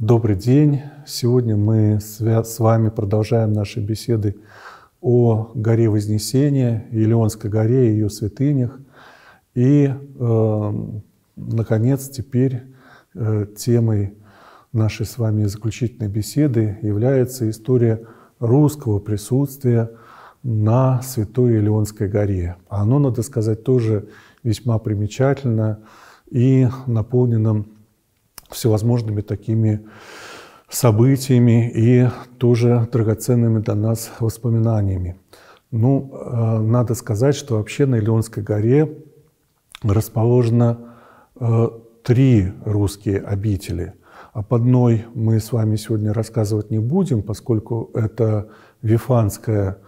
Добрый день! Сегодня мы с вами продолжаем наши беседы о горе Вознесения, Елеонской горе и ее святынях. И, э, наконец, теперь э, темой нашей с вами заключительной беседы является история русского присутствия на Святой Елеонской горе. Оно, надо сказать, тоже весьма примечательно и наполнено всевозможными такими событиями и тоже драгоценными для нас воспоминаниями. Ну, э, надо сказать, что вообще на Илионской горе расположено э, три русские обители. Об одной мы с вами сегодня рассказывать не будем, поскольку это Вифанская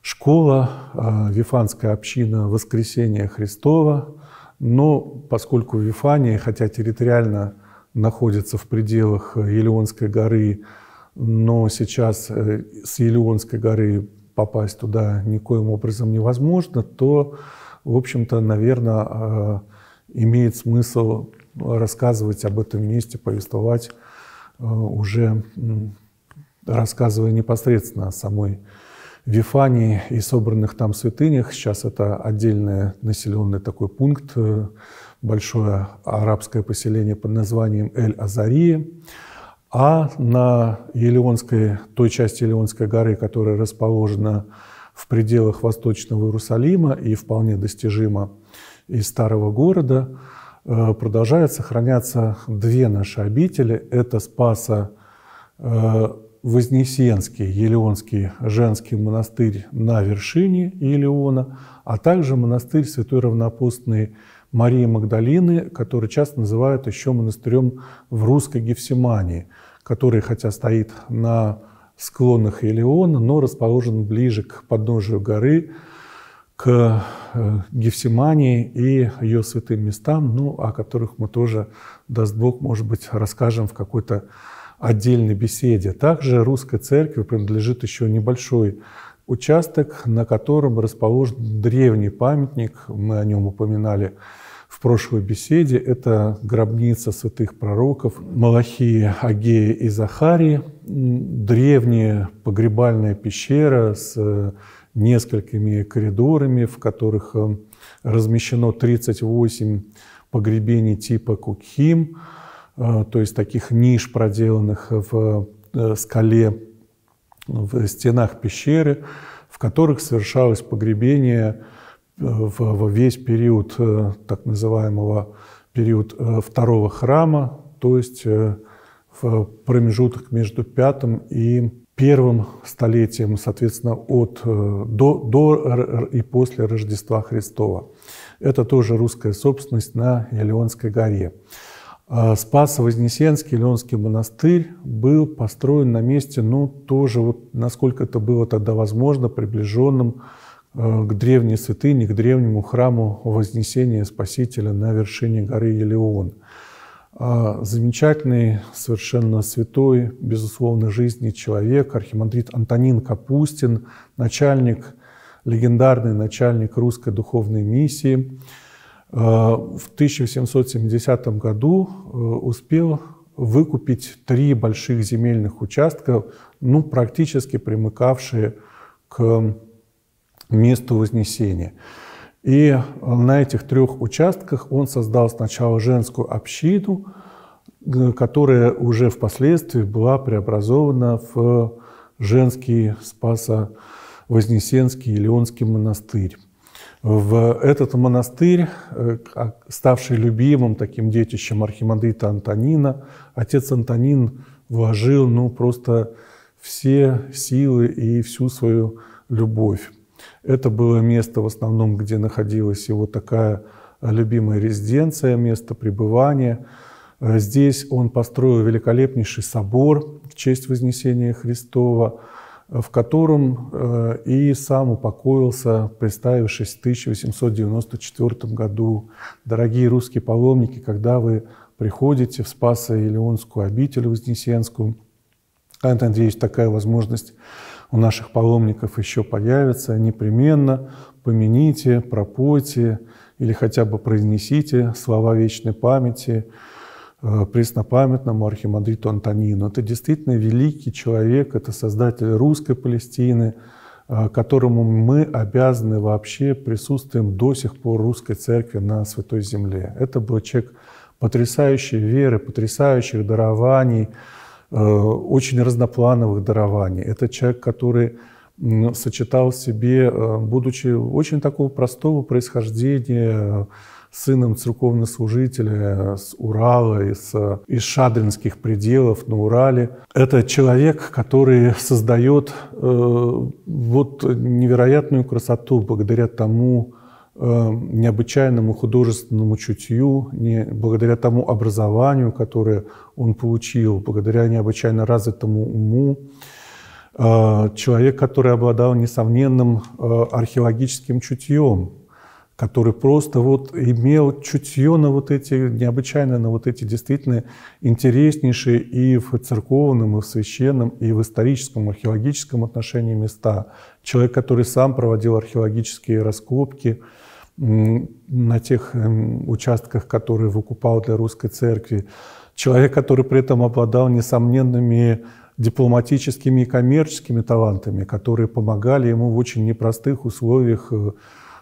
школа, э, Вифанская община Воскресения Христова. Но поскольку Вифания, хотя территориально находится в пределах э, Елеонской горы, но сейчас э, с Елеонской горы попасть туда никоим образом невозможно, то, в общем-то, наверное, а, имеет смысл рассказывать об этом месте, повествовать э, уже рассказывая непосредственно о самой Вифании и собранных там святынях. Сейчас это отдельный населенный такой пункт, большое арабское поселение под названием эль азария а на Елеонской, той части Елеонской горы, которая расположена в пределах Восточного Иерусалима и вполне достижима из старого города, э, продолжают сохраняться две наши обители. Это Спаса э, Вознесенский, Елеонский женский монастырь на вершине Елеона, а также монастырь Святой Равнопустной Марии Магдалины, который часто называют еще монастырем в русской Гефсимании, который хотя стоит на склонах Элеона, но расположен ближе к подножию горы, к э, Гефсимании и ее святым местам, ну, о которых мы тоже, даст Бог, может быть, расскажем в какой-то отдельной беседе. Также русской церкви принадлежит еще небольшой участок, на котором расположен древний памятник, мы о нем упоминали в прошлой беседе, это гробница святых пророков Малахии, Агея и Захарии, древняя погребальная пещера с э, несколькими коридорами, в которых э, размещено 38 погребений типа Кукхим, э, то есть таких ниш, проделанных в скале, в стенах пещеры, в которых совершалось погребение – в весь период э, так называемого период э, второго храма, то есть э, в промежуток между пятым и первым столетием, соответственно, от, до, до и после Рождества Христова. Это тоже русская собственность на Елеонской горе. А Спасо-Вознесенский Леонский монастырь был построен на месте, ну, тоже, вот, насколько это было тогда возможно, приближенным к Э, к древней святыне, к древнему храму Вознесения Спасителя на вершине горы Елеон. А, замечательный, совершенно святой, безусловно, жизни человек, архимандрит Антонин Капустин, начальник, легендарный начальник русской духовной миссии, а, в 1770 году э, успел выкупить три больших земельных участка, ну, практически примыкавшие к месту Вознесения. И э, на этих трех участках он создал сначала женскую общину, которая уже впоследствии была преобразована в женский Спаса вознесенский Леонский монастырь. В этот монастырь, э, а, ставший любимым таким детищем архимандрита Антонина, отец Антонин вложил ну, просто все силы и всю свою любовь. Это было место в основном, где находилась его такая э, любимая резиденция, место пребывания. Э, здесь он построил великолепнейший собор в честь Вознесения Христова, э, в котором и сам упокоился, представившись в 1894 году. Дорогие русские паломники, когда вы приходите в Спасо-Илеонскую обитель Вознесенскую, Антон Андреевич, такая возможность у наших паломников еще появится, непременно помяните, пропойте или хотя бы произнесите слова вечной памяти э, преснопамятному архимандриту Антонину. Это действительно великий человек, это создатель русской Палестины, э, которому мы обязаны вообще присутствием до сих пор русской церкви на Святой Земле. Это был человек потрясающей веры, потрясающих дарований, Э, очень разноплановых дарований. Это человек, который сочетал в себе, э, будучи очень такого простого происхождения, сыном церковнослужителя с Урала, из, э, из шадринских пределов на Урале. Это человек, который создает э, вот невероятную красоту благодаря тому э, необычайному художественному чутью, не, благодаря тому образованию, которое он получил благодаря необычайно развитому уму. Э, человек, который обладал несомненным э, археологическим чутьем, который просто вот имел чутье на вот эти, необычайно на вот эти действительно интереснейшие и в церковном, и в священном, и в историческом, археологическом отношении места. Человек, который сам проводил археологические раскопки на тех эм, участках, которые выкупал для русской церкви, человек, который при этом обладал несомненными дипломатическими и коммерческими талантами, которые помогали ему в очень непростых условиях э,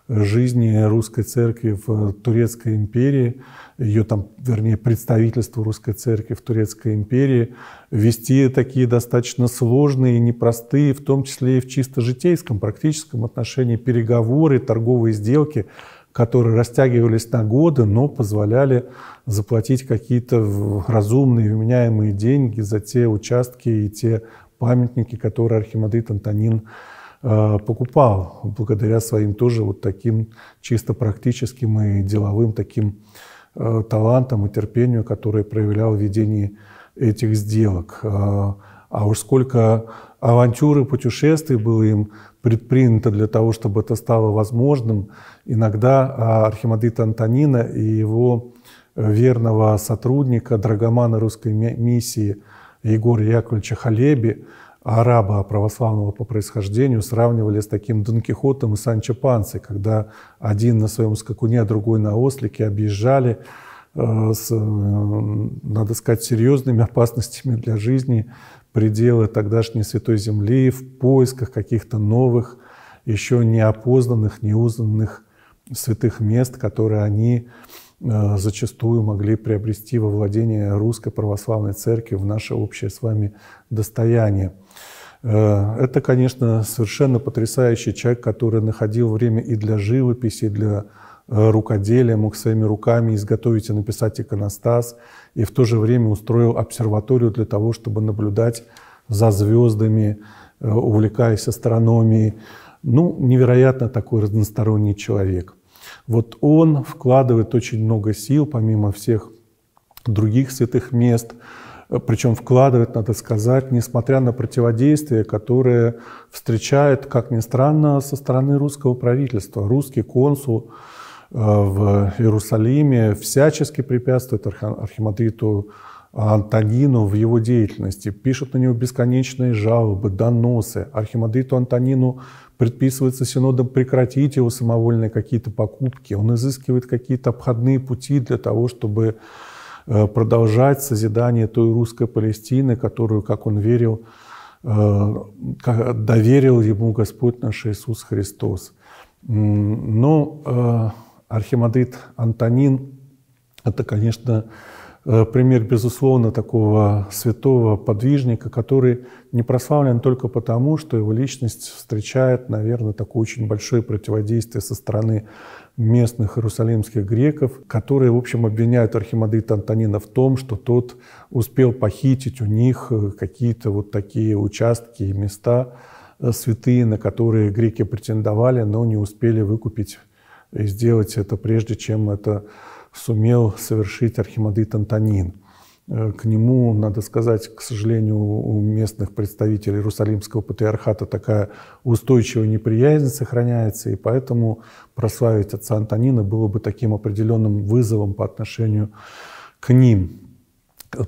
жизни русской церкви в э, Турецкой империи, ее там, вернее, представительство русской церкви в Турецкой империи, вести такие достаточно сложные и непростые, в том числе и в чисто житейском, практическом отношении переговоры, торговые сделки – которые растягивались на годы, но позволяли заплатить какие-то разумные, вменяемые деньги за те участки и те памятники, которые архимандрит Антонин э, покупал, благодаря своим тоже вот таким чисто практическим и деловым таким э, талантам и терпению, которые проявлял в ведении этих сделок. Э, а уж сколько авантюр и путешествий было им предпринято для того, чтобы это стало возможным. Иногда а, архимандрит Антонина и его э, верного сотрудника, драгомана русской миссии Егора Яковлевича Халеби, араба православного по происхождению, сравнивали с таким Дон Кихотом и Санчо Панцей, когда один на своем скакуне, а другой на ослике объезжали э, с, э, надо сказать, серьезными опасностями для жизни пределы тогдашней Святой Земли в поисках каких-то новых, еще неопознанных, неузнанных святых мест, которые они э, зачастую могли приобрести во владение Русской Православной Церкви в наше общее с вами достояние. Э, это, конечно, совершенно потрясающий человек, который находил время и для живописи, и для Э, рукоделия, мог своими руками изготовить и написать иконостас, и в то же время устроил обсерваторию для того, чтобы наблюдать за звездами, э, увлекаясь астрономией. Ну, невероятно такой разносторонний человек. Вот он вкладывает очень много сил, помимо всех других святых мест, э, причем вкладывает, надо сказать, несмотря на противодействие, которое встречает, как ни странно, со стороны русского правительства. Русский консул Э, в Иерусалиме всячески препятствует архимандриту Антонину в его деятельности, пишут на него бесконечные жалобы, доносы. Архимандриту Антонину предписывается синодом прекратить его самовольные какие-то покупки. Он изыскивает какие-то обходные пути для того, чтобы э, продолжать созидание той русской Палестины, которую, как он верил, э, доверил ему Господь наш Иисус Христос. Но ну, архимандрит Антонин – это, конечно, э, пример, безусловно, такого святого подвижника, который не прославлен только потому, что его личность встречает, наверное, такое очень большое противодействие со стороны местных иерусалимских греков, которые, в общем, обвиняют архимандрита Антонина в том, что тот успел похитить у них э, какие-то вот такие участки и места э, святые, на которые греки претендовали, но не успели выкупить и сделать это, прежде чем это сумел совершить архимандрит Антонин. Э, к нему, надо сказать, к сожалению, у местных представителей Иерусалимского патриархата такая устойчивая неприязнь сохраняется, и поэтому прославить отца Антонина было бы таким определенным вызовом по отношению к ним.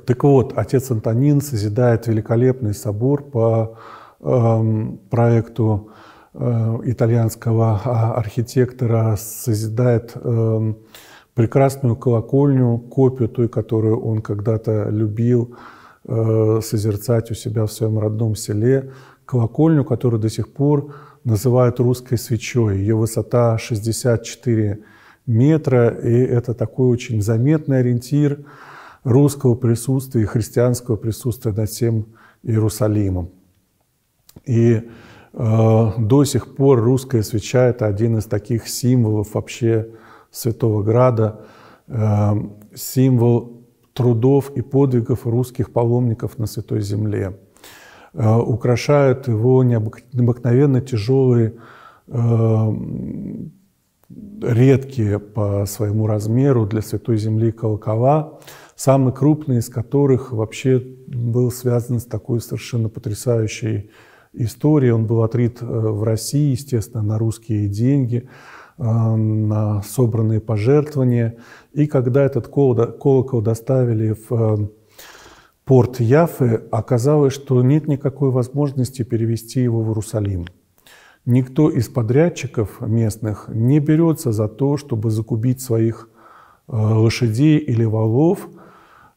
Так вот, отец Антонин созидает великолепный собор по э, проекту Э, итальянского а, архитектора созидает эм, прекрасную колокольню, копию той, которую он когда-то любил э, созерцать у себя в своем родном селе, колокольню, которую до сих пор называют русской свечой. Ее высота 64 метра, и это такой очень заметный ориентир русского присутствия и христианского присутствия над всем Иерусалимом. И Э, до сих пор русская свеча – это один из таких символов вообще Святого Града, э, символ трудов и подвигов русских паломников на Святой Земле. Э, украшают его необыкновенно тяжелые, редкие по своему размеру для Святой Земли колокола, самый крупный из которых вообще был связан с такой совершенно потрясающей истории. Он был отрит э, в России, естественно, на русские деньги, э, на собранные пожертвования. И когда этот колокол доставили в э, порт Яфы, оказалось, что нет никакой возможности перевести его в Иерусалим. Никто из подрядчиков местных не берется за то, чтобы закупить своих лошадей или волов.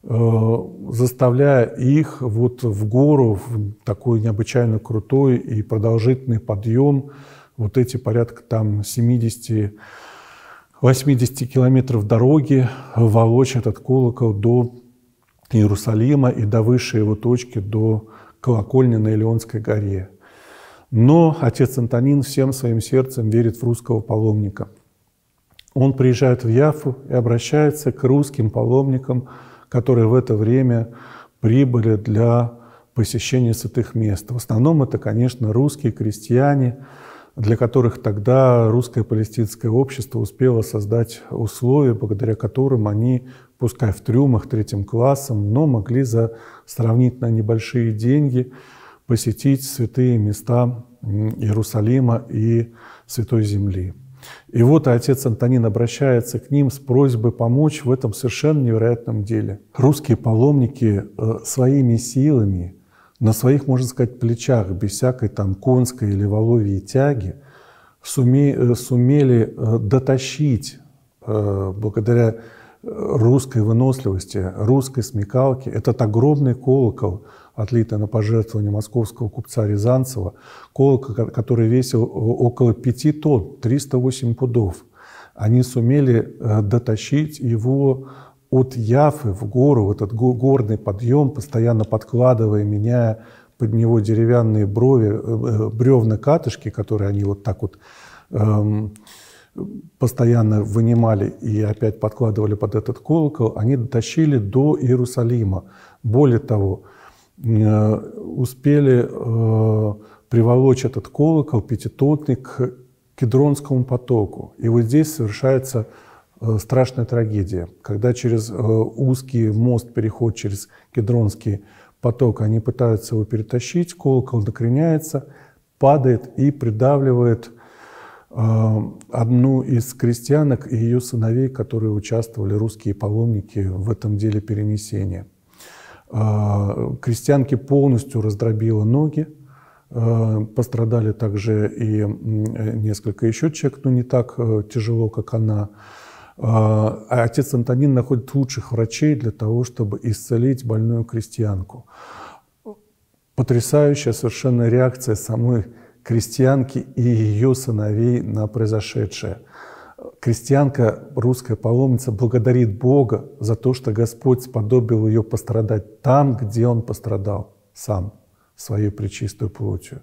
Э, заставляя их вот в гору, в такой необычайно крутой и продолжительный подъем, вот эти порядка там 70-80 километров дороги, волочь этот колокол до Иерусалима и до высшей его точки, до колокольни на Илионской горе. Но отец Антонин всем своим сердцем верит в русского паломника. Он приезжает в Яфу и обращается к русским паломникам – которые в это время прибыли для посещения святых мест. В основном это, конечно, русские крестьяне, для которых тогда русское палестинское общество успело создать условия, благодаря которым они, пускай в трюмах третьим классом, но могли за сравнительно небольшие деньги посетить святые места Иерусалима и Святой Земли. И вот отец Антонин обращается к ним с просьбой помочь в этом совершенно невероятном деле. Русские паломники э, своими силами, на своих, можно сказать, плечах, без всякой там конской или воловьей тяги, суме, э, сумели э, дотащить, благодаря русской выносливости, русской смекалки. Этот огромный колокол, отлитый на пожертвование московского купца Рязанцева, колокол, который весил э, около 5 тонн, 308 пудов. Они сумели э, дотащить его от Яфы в гору, в этот горный подъем, постоянно подкладывая, меняя под него деревянные брови, э, бревна катышки, которые они вот так вот эм, постоянно вынимали и опять подкладывали под этот колокол, они дотащили до Иерусалима. Более того, э, успели э, приволочь этот колокол, пятитотный, к Кедронскому потоку. И вот здесь совершается э, страшная трагедия, когда через узкий мост, переход через Кедронский поток, они пытаются его перетащить, колокол накреняется, падает и придавливает а, одну из крестьянок и ее сыновей, которые участвовали, русские паломники, в этом деле перенесения. А, Крестьянке полностью раздробило ноги, а, пострадали также и несколько еще человек, но не так э, тяжело, как она. отец Антонин находит лучших врачей для того, чтобы исцелить больную крестьянку. Потрясающая совершенно реакция самой крестьянки и ее сыновей на произошедшее. Крестьянка, русская паломница, благодарит Бога за то, что Господь сподобил ее пострадать там, где он пострадал сам, своей причистую плотью.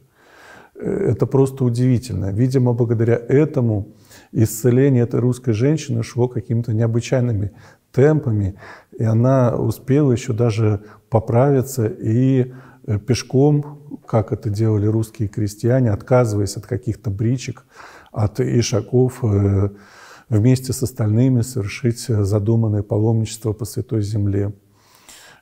Э, это просто удивительно. Видимо, благодаря этому исцеление этой русской женщины шло какими-то необычайными темпами, и она успела еще даже поправиться и э, пешком как это делали русские крестьяне, отказываясь от каких-то бричек, от ишаков, э, вместе с остальными совершить задуманное паломничество по Святой Земле.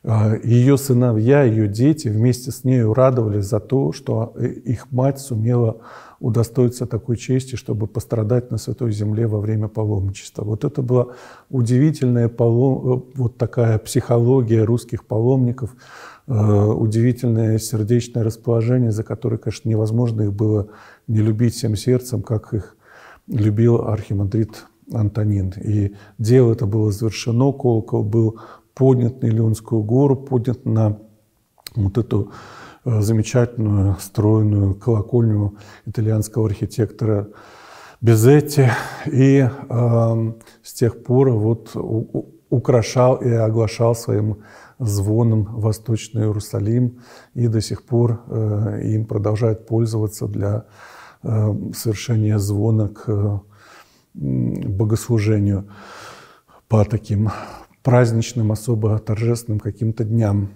Э, ее сыновья, ее дети вместе с нею радовались за то, что э, их мать сумела удостоиться такой чести, чтобы пострадать на Святой Земле во время паломничества. Вот это была удивительная полом... вот такая психология русских паломников, Э, удивительное сердечное расположение, за которое, конечно, невозможно их было не любить всем сердцем, как их любил архимандрит Антонин. И дело это было завершено, колокол был поднят на Илионскую гору, поднят на вот эту э, замечательную стройную колокольню итальянского архитектора Безетти. И э, с тех пор вот украшал и оглашал своим звоном Восточный Иерусалим, и до сих пор э, им продолжают пользоваться для э, совершения звона к э, богослужению по таким праздничным, особо торжественным каким-то дням.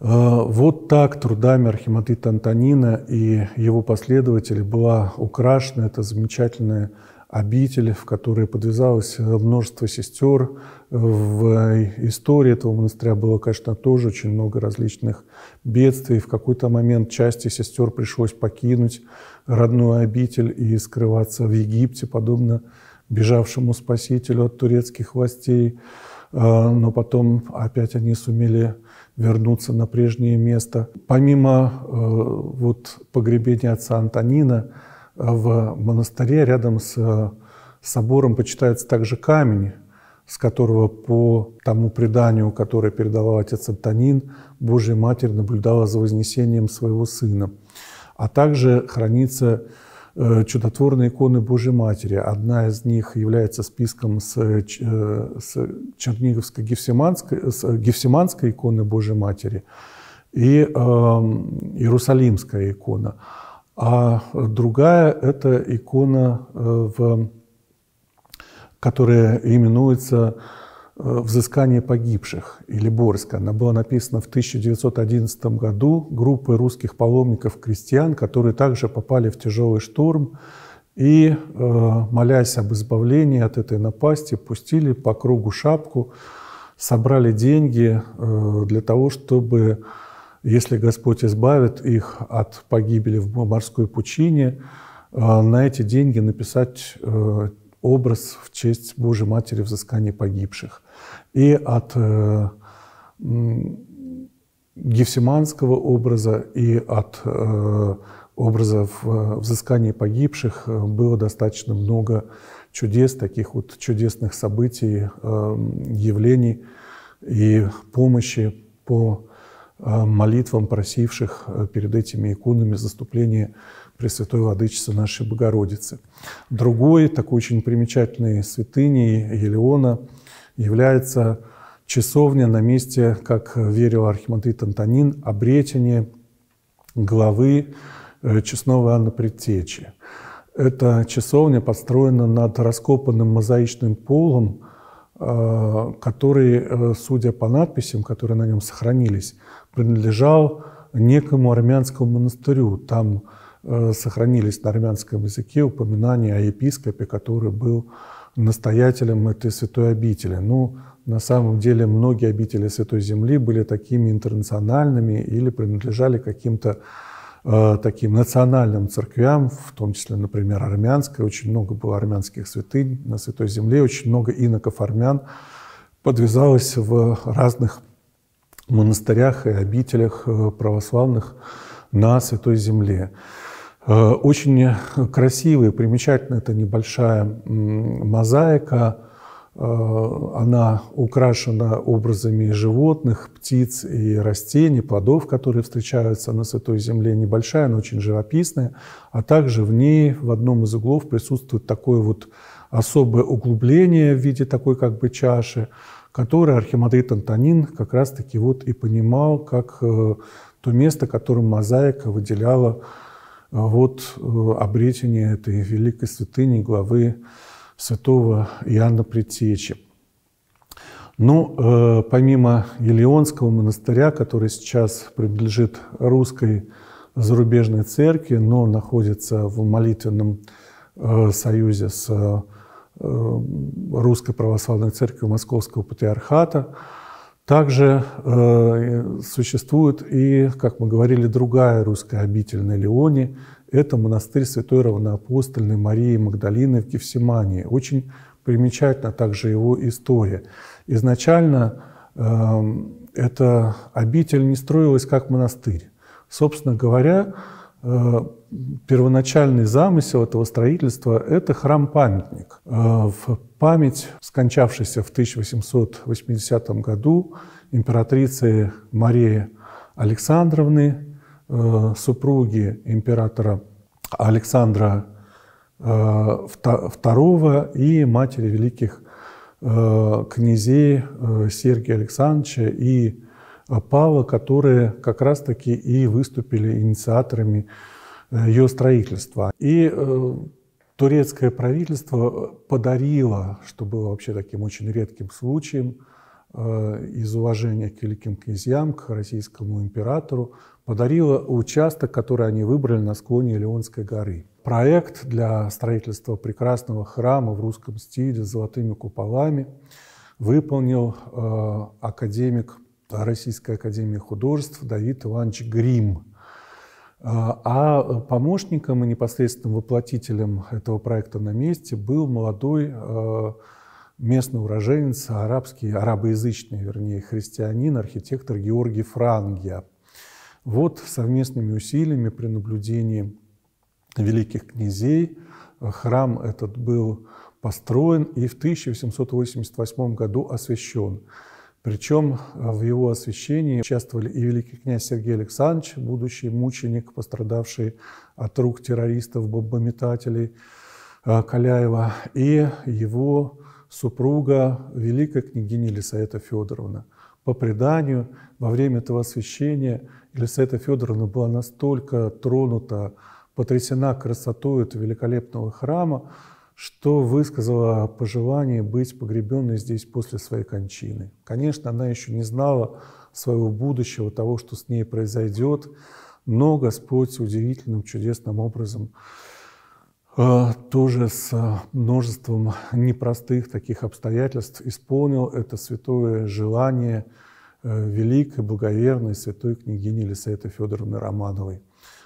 Вот так трудами архимандрита Антонина и его последователей была украшена эта замечательная обитель, в которой подвязалось э, множество сестер. Э, в э, истории этого монастыря было, конечно, тоже очень много различных бедствий. В какой-то момент части сестер пришлось покинуть родную обитель и скрываться в Египте, подобно бежавшему спасителю от турецких властей. Но потом опять они сумели вернуться на прежнее место. Помимо вот, погребения отца Антонина, в монастыре рядом с э, собором почитается также камень, с которого по тому преданию, которое передавал отец Антонин, Божья Матерь наблюдала за вознесением своего сына. А также хранится э, чудотворные иконы Божьей Матери. Одна из них является списком с, э, с Черниговской Гефсиманской, с Гефсиманской иконы Божьей Матери и э, Иерусалимская икона а другая – это икона, э, в, которая именуется э, «Взыскание погибших» или Борска Она была написана в 1911 году группой русских паломников-крестьян, которые также попали в тяжелый шторм и, э, молясь об избавлении от этой напасти, пустили по кругу шапку, собрали деньги для того, чтобы если Господь избавит их от погибели в морской пучине, э, на эти деньги написать э, образ в честь Божьей Матери взыскания погибших. И от э, гефсиманского образа, и от образа взыскания погибших было достаточно много чудес, таких вот чудесных событий, явлений и помощи по Э, молитвам просивших э, перед этими иконами заступление Пресвятой Владычицы нашей Богородицы. Другой, такой очень примечательной святыней Елеона является часовня на месте, как верил архимандрит Антонин, обретения главы э, честного Анна Предтечи. Эта часовня построена над раскопанным мозаичным полом, Э, который, э, судя по надписям, которые на нем сохранились, принадлежал некому армянскому монастырю. Там э, сохранились на армянском языке упоминания о епископе, который был настоятелем этой святой обители. Ну, на самом деле многие обители Святой Земли были такими интернациональными или принадлежали каким-то Э, таким национальным церквям, в том числе, например, армянской. Очень много было армянских святынь на Святой Земле, очень много иноков армян подвязалось в разных монастырях и обителях э, православных на Святой Земле. Э, очень красивая, примечательная, это небольшая мозаика Э, она украшена образами животных, птиц и растений, плодов, которые встречаются на Святой Земле. Небольшая, но очень живописная. А также в ней в одном из углов присутствует такое вот особое углубление в виде такой как бы чаши, которое архимандрит Антонин как раз-таки вот и понимал как э, то место, которым мозаика выделяла э, вот обретение этой великой святыни главы святого Иоанна Предтечи. Но ну, э, помимо Елеонского монастыря, который сейчас принадлежит русской зарубежной церкви, но находится в молитвенном э, союзе с э, Русской Православной Церковью Московского Патриархата, также э, существует и, как мы говорили, другая русская обитель на Леоне, это монастырь Святой Равноапостольной Марии Магдалины в Гефсимании. Очень примечательна также его история. Изначально э, эта обитель не строилась как монастырь. Собственно говоря, э, первоначальный замысел этого строительства – это храм-памятник. Э, в память скончавшейся в 1880 году императрицы Марии Александровны Э, супруги императора Александра II э, и матери великих э, князей Сергия Александровича и Павла, которые как раз-таки и выступили инициаторами ее строительства. И турецкое правительство подарило, что было вообще таким очень редким случаем, из уважения к великим князьям, к российскому императору, подарила участок, который они выбрали на склоне Леонской горы. Проект для строительства прекрасного храма в русском стиле с золотыми куполами выполнил э, академик э, Российской академии художеств Давид Иванович Грим. Э, а помощником и непосредственным воплотителем этого проекта на месте был молодой э, местный уроженец, арабский, арабоязычный, вернее, христианин, архитектор Георгий Франгия. Вот совместными усилиями при наблюдении великих князей э, храм этот был построен и в 1888 году освящен. Причем э, в его освящении участвовали и великий князь Сергей Александрович, будущий мученик, пострадавший от рук террористов, бомбометателей э, Каляева, и его супруга, великая княгиня Елисавета Федоровна. По преданию, во время этого освящения – Елисавета Федоровна была настолько тронута, потрясена красотой этого великолепного храма, что высказала пожелание быть погребенной здесь после своей кончины. Конечно, она еще не знала своего будущего, того, что с ней произойдет, но Господь удивительным, чудесным образом э, тоже с множеством непростых таких обстоятельств исполнил это святое желание – Э, великой, благоверной святой княгини Елисаветы Федоровны Романовой,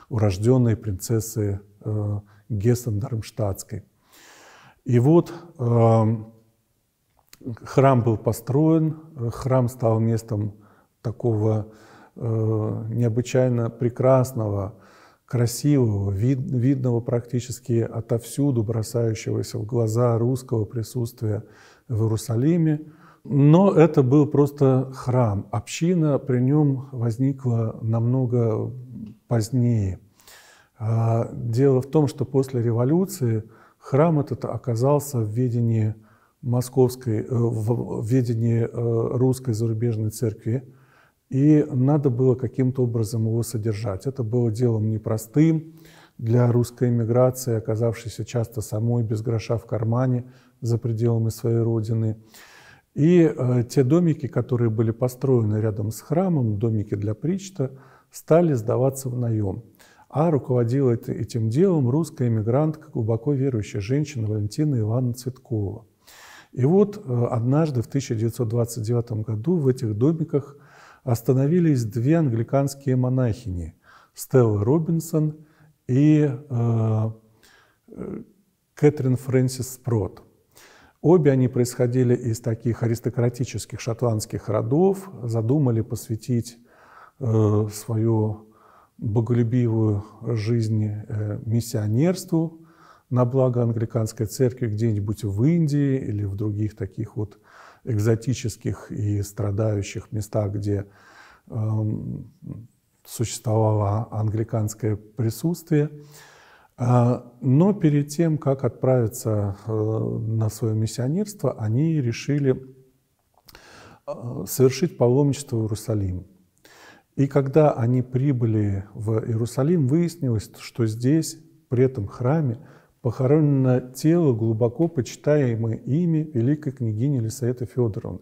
урожденной принцессы э, Гессен Дармштадтской. И вот эм, храм был построен, э, храм стал местом такого необычайно прекрасного, красивого, вид, видного практически отовсюду, бросающегося в глаза русского присутствия в Иерусалиме – но это был просто храм. Община при нем возникла намного позднее. А, дело в том, что после революции храм этот оказался в ведении московской, э, в ведении э, русской зарубежной церкви, и надо было каким-то образом его содержать. Это было делом непростым для русской эмиграции, оказавшейся часто самой без гроша в кармане за пределами своей родины. И э, те домики, которые были построены рядом с храмом, домики для причта, стали сдаваться в наем. А руководила этим делом русская эмигрантка, глубоко верующая женщина Валентина Ивановна Цветкова. И вот э, однажды в 1929 году в этих домиках остановились две англиканские монахини – Стелла Робинсон и э, э Кэтрин Фрэнсис Спрот. Обе они происходили из таких аристократических шотландских родов, задумали посвятить э, свою боголюбивую жизнь э, миссионерству на благо англиканской церкви где-нибудь в Индии или в других таких вот экзотических и страдающих местах, где э, существовало англиканское присутствие. А, но перед тем, как отправиться э, на свое миссионерство, они решили э, совершить паломничество в Иерусалим. И когда они прибыли в Иерусалим, выяснилось, что здесь, при этом храме, похоронено тело, глубоко почитаемое ими великой княгини Елисаветы Федоровны.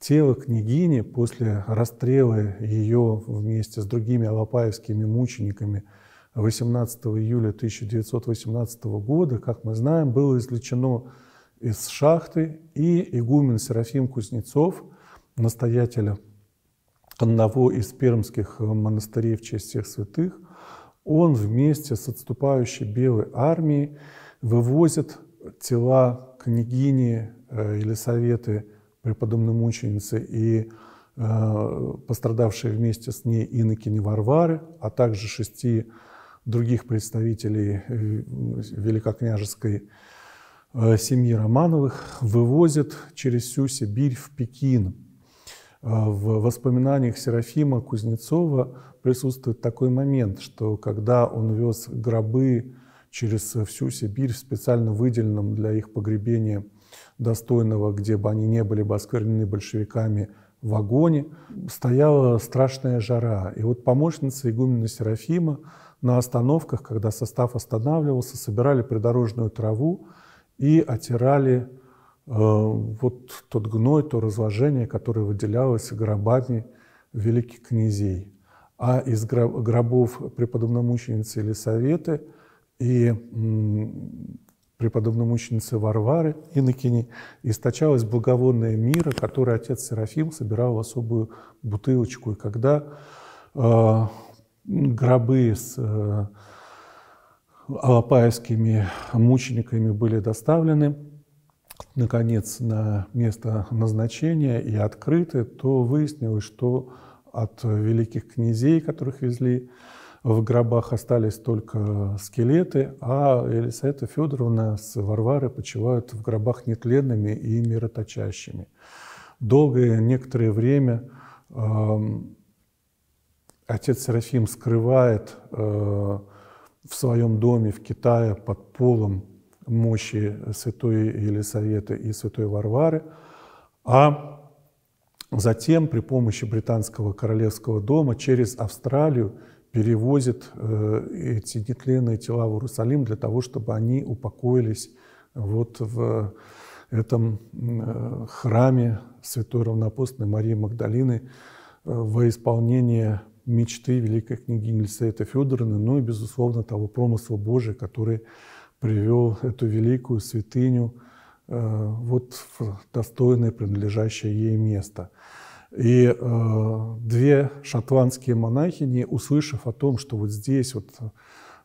Тело княгини после расстрела ее вместе с другими алапаевскими мучениками – 18 июля 1918 года, как мы знаем, было извлечено из шахты, и игумен Серафим Кузнецов, настоятеля одного из пермских монастырей в честь всех святых, он вместе с отступающей Белой армией вывозит тела княгини э, Елисаветы, преподобной мученицы и э, пострадавшие вместе с ней инокини Варвары, а также шести других представителей э, великокняжеской э, семьи Романовых вывозят через всю Сибирь в Пекин. Э, в воспоминаниях Серафима Кузнецова присутствует такой момент, что когда он вез гробы через всю Сибирь в специально выделенном для их погребения достойного, где бы они не были бы осквернены большевиками, вагоне, стояла страшная жара. И вот помощница игумена Серафима на остановках, когда состав останавливался, собирали придорожную траву и отирали э, вот тот гной, то разложение, которое выделялось гробами великих князей. А из гробов преподобномученицы Елисаветы и преподобномученицы Варвары Инокини источалось благовонная мира, которую отец Серафим собирал в особую бутылочку. И когда э, гробы с э, алапаевскими мучениками были доставлены, наконец, на место назначения и открыты, то выяснилось, что от великих князей, которых везли, в гробах остались только скелеты, а Елисавета Федоровна с Варварой почивают в гробах нетленными и мироточащими. Долгое некоторое время э, отец Серафим скрывает э, в своем доме в Китае под полом мощи святой Елисаветы и святой Варвары, а затем при помощи британского королевского дома через Австралию перевозит э, эти нетленные тела в Иерусалим для того, чтобы они упокоились вот в этом э, храме святой равнопостной Марии Магдалины во исполнение мечты великой книги Елисавета Федоровны, ну и, безусловно, того промысла Божия, который привел эту великую святыню э, вот в достойное, принадлежащее ей место. И э, две шотландские монахини, услышав о том, что вот здесь вот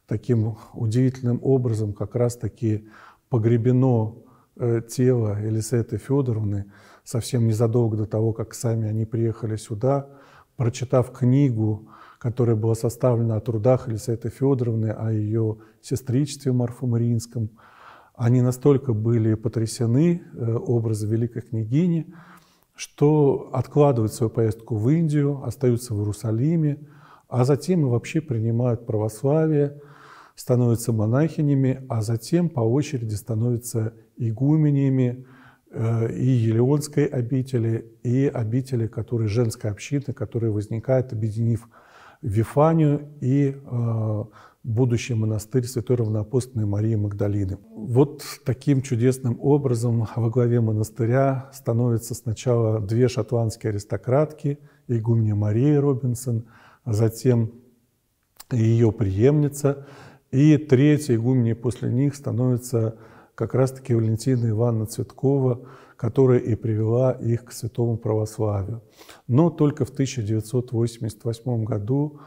таким удивительным образом как раз-таки погребено э, тело Елисеты Федоровны, совсем незадолго до того, как сами они приехали сюда – прочитав книгу, которая была составлена о трудах Елисаветы Федоровны, о ее сестричестве Марфомариинском, они настолько были потрясены э, образом великой княгини, что откладывают свою поездку в Индию, остаются в Иерусалиме, а затем и вообще принимают православие, становятся монахинями, а затем по очереди становятся игуменями, Э, и Елеонской обители, и обители, которые женской общины, которые возникают, объединив Вифанию и э, будущий монастырь Святой Равноапостольной Марии Магдалины. Вот таким чудесным образом во главе монастыря становятся сначала две шотландские аристократки, игумня Мария Робинсон, а затем ее преемница, и третья игумня после них становится как раз-таки Валентина Ивановна Цветкова, которая и привела их к святому православию. Но только в 1988 году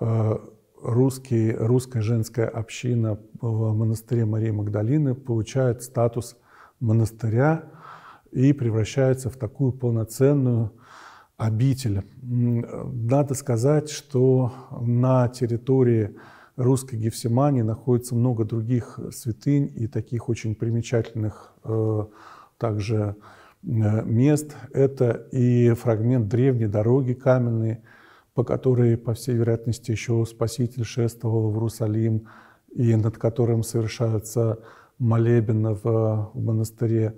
э, русский, русская женская община в монастыре Марии Магдалины получает статус монастыря и превращается в такую полноценную обитель. Э, надо сказать, что на территории русской Гефсимании находится много других э, святынь и таких очень примечательных э, также э, мест. Это и фрагмент древней дороги каменной, по которой, по всей вероятности, еще Спаситель шествовал в Иерусалим, и над которым совершаются молебен в, монастыре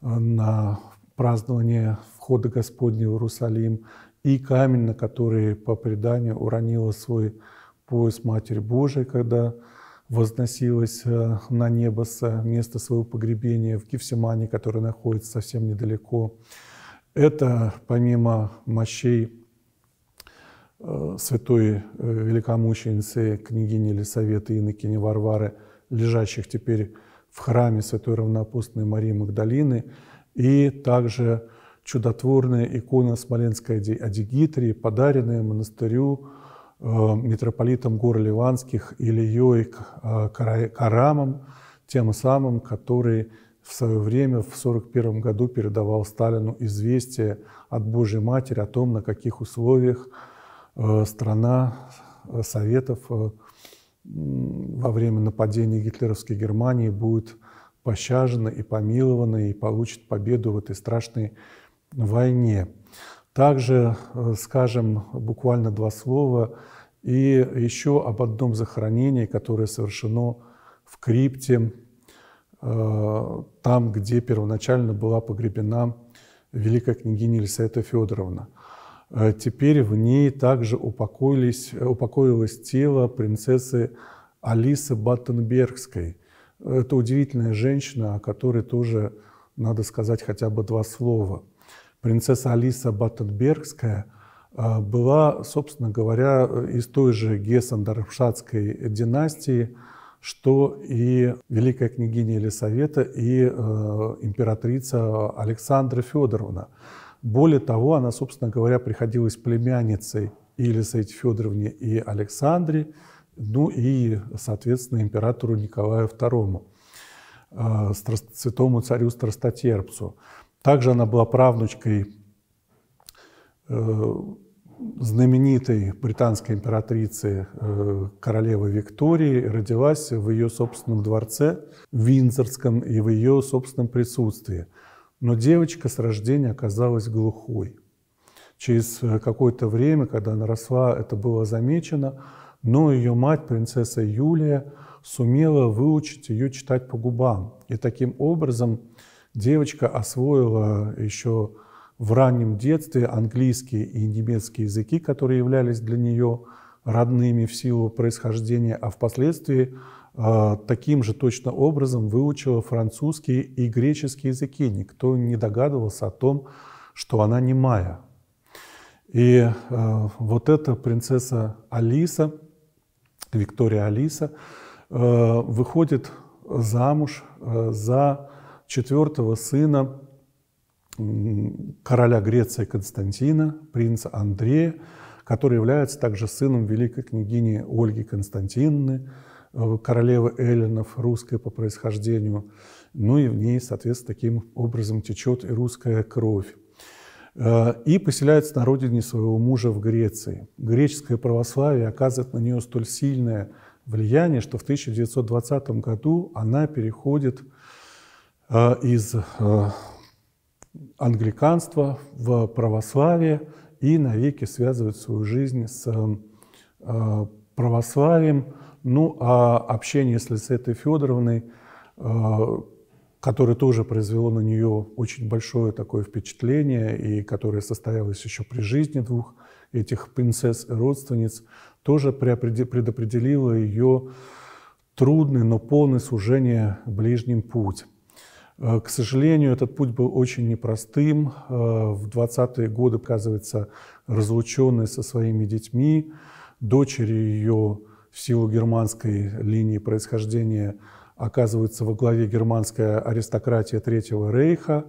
на празднование входа Господня в Иерусалим, и камень, на который, по преданию, уронила свой пояс Матери Божией, когда возносилась э, на небо с э, места своего погребения в Гефсимане, которое находится совсем недалеко. Это помимо мощей э, святой великомученицы княгини Елисаветы Иннокене Варвары, лежащих теперь в храме святой равноапостной Марии Магдалины, и также чудотворная икона Смоленской Адигитрии, подаренная монастырю Э, митрополитом гор Ливанских Ильей э, Карамом, тем самым, который в свое время, в 1941 году, передавал Сталину известие от Божьей Матери о том, на каких условиях э, страна Советов во время нападения гитлеровской Германии будет пощажена и помилована и получит победу в этой страшной войне. Также э, скажем буквально два слова и еще об одном захоронении, которое совершено в крипте, э, там, где первоначально была погребена великая княгиня Елисавета Федоровна. Э, теперь в ней также упокоились, упокоилось тело принцессы Алисы Баттенбергской. Это удивительная женщина, о которой тоже надо сказать хотя бы два слова – принцесса Алиса Баттенбергская а, была, собственно говоря, из той же Гессен-Дармшатской династии, что и великая княгиня Елисавета и э, императрица Александра Федоровна. Более того, она, собственно говоря, приходилась племянницей и Елисавете Федоровне и Александре, ну и, соответственно, императору Николаю II, э, святому царю Страстотерпцу. Также она была правнучкой э, знаменитой британской императрицы э, королевы Виктории, родилась в ее собственном дворце в Виндзорском и в ее собственном присутствии. Но девочка с рождения оказалась глухой. Через э, какое-то время, когда она росла, это было замечено, но ее мать, принцесса Юлия, сумела выучить ее читать по губам. И таким образом Девочка освоила еще в раннем детстве английский и немецкий языки, которые являлись для нее родными в силу происхождения, а впоследствии а, таким же точно образом выучила французский и греческий языки. Никто не догадывался о том, что она не майя. И э, вот эта принцесса Алиса, Виктория Алиса, э, выходит замуж за четвертого сына короля Греции Константина, принца Андрея, который является также сыном великой княгини Ольги Константинны, э, королевы эллинов, русской по происхождению, ну и в ней, соответственно, таким образом течет и русская кровь. Э, и поселяется на родине своего мужа в Греции. Греческое православие оказывает на нее столь сильное влияние, что в 1920 году она переходит в Э, из э, англиканства в православие и навеки связывает свою жизнь с э, православием. Ну, а общение с Лисетой Федоровной, которое тоже произвело на нее очень большое такое впечатление и которое состоялось еще при жизни двух этих принцесс и родственниц, тоже предопределило ее трудный, но полный служение ближним путь. Э, к сожалению, этот путь был очень непростым. Э, в 20-е годы, оказывается, разлученная со своими детьми, дочери ее в силу германской линии происхождения оказываются во главе германской аристократии Третьего Рейха,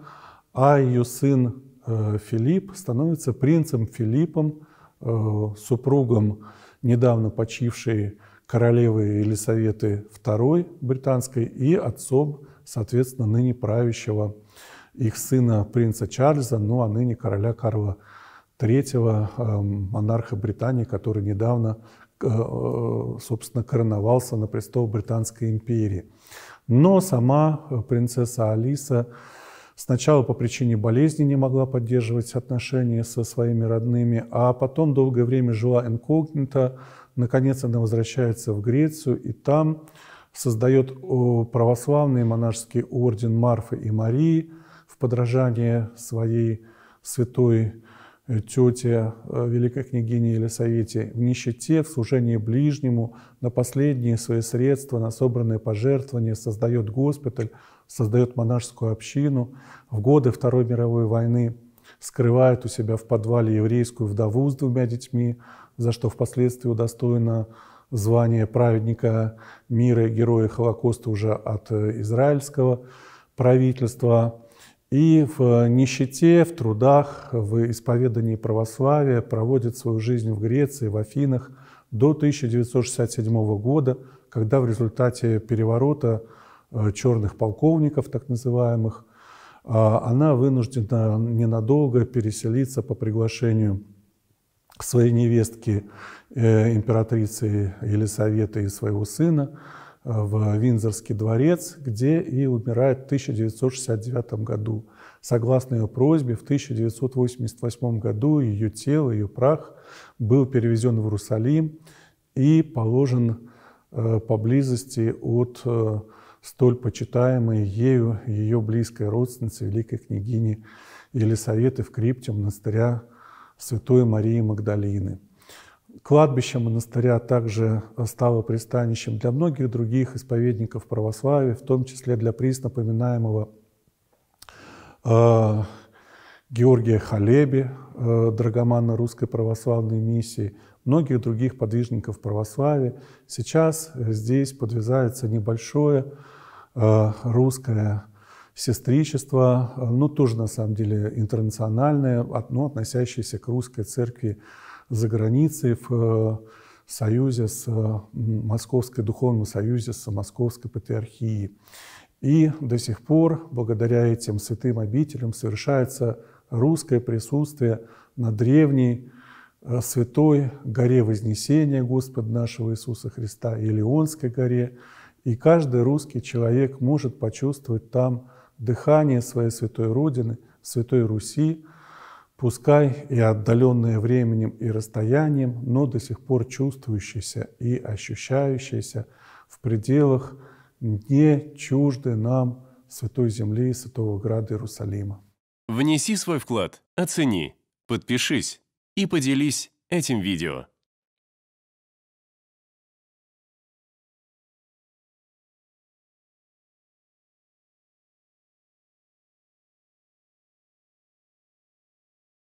а ее сын э, Филипп становится принцем Филиппом, супругом недавно почившей королевы Елисаветы II британской и отцом, соответственно, ныне правящего их сына принца Чарльза, ну а ныне короля Карла III, эм, монарха Британии, который недавно, э, э, собственно, короновался на престол Британской империи. Но сама э, принцесса Алиса сначала по причине болезни не могла поддерживать отношения со своими родными, а потом долгое время жила инкогнито, Наконец она возвращается в Грецию и там создает православный монашеский орден Марфы и Марии в подражание своей святой э, тете э, великой княгине Елисавете в нищете, в служении ближнему, на последние свои средства, на собранные пожертвования создает госпиталь, создает монашескую общину. В годы Второй мировой войны скрывает у себя в подвале еврейскую вдову с двумя детьми, за что впоследствии удостоена звания праведника мира героя Холокоста уже от э, израильского правительства. И в э, нищете, в трудах, в исповедании православия проводит свою жизнь в Греции, в Афинах до 1967 года, когда в результате переворота э, черных полковников, так называемых, она вынуждена ненадолго переселиться по приглашению к своей невестке, э, императрицы Елисаветы и своего сына э, в Винзорский дворец, где и умирает в 1969 году. Согласно ее просьбе, в 1988 году ее тело, ее прах был перевезен в Иерусалим и положен э, поблизости от столь почитаемой ею ее близкой родственницы, великой княгини Елисаветы в крипте монастыря Святой Марии Магдалины. Кладбище монастыря также стало пристанищем для многих других исповедников православия, в том числе для приз напоминаемого э, Георгия Халеби, э, драгомана Русской Православной Миссии, многих других подвижников православия. Сейчас здесь подвязается небольшое э, русское сестричество, э, ну, тоже, на самом деле, интернациональное, но ну, относящееся к русской церкви за границей в э, союзе с э, Московской, духовном союзе с Московской патриархией. И до сих пор, благодаря этим святым обителям, совершается русское присутствие на древней святой горе Вознесения Господа нашего Иисуса Христа, Илионской горе. И каждый русский человек может почувствовать там дыхание своей святой Родины, святой Руси, пускай и отдаленное временем и расстоянием, но до сих пор чувствующееся и ощущающееся в пределах не чужды нам Святой Земли и Святого Града Иерусалима. Внеси свой вклад, оцени, подпишись и поделись этим видео.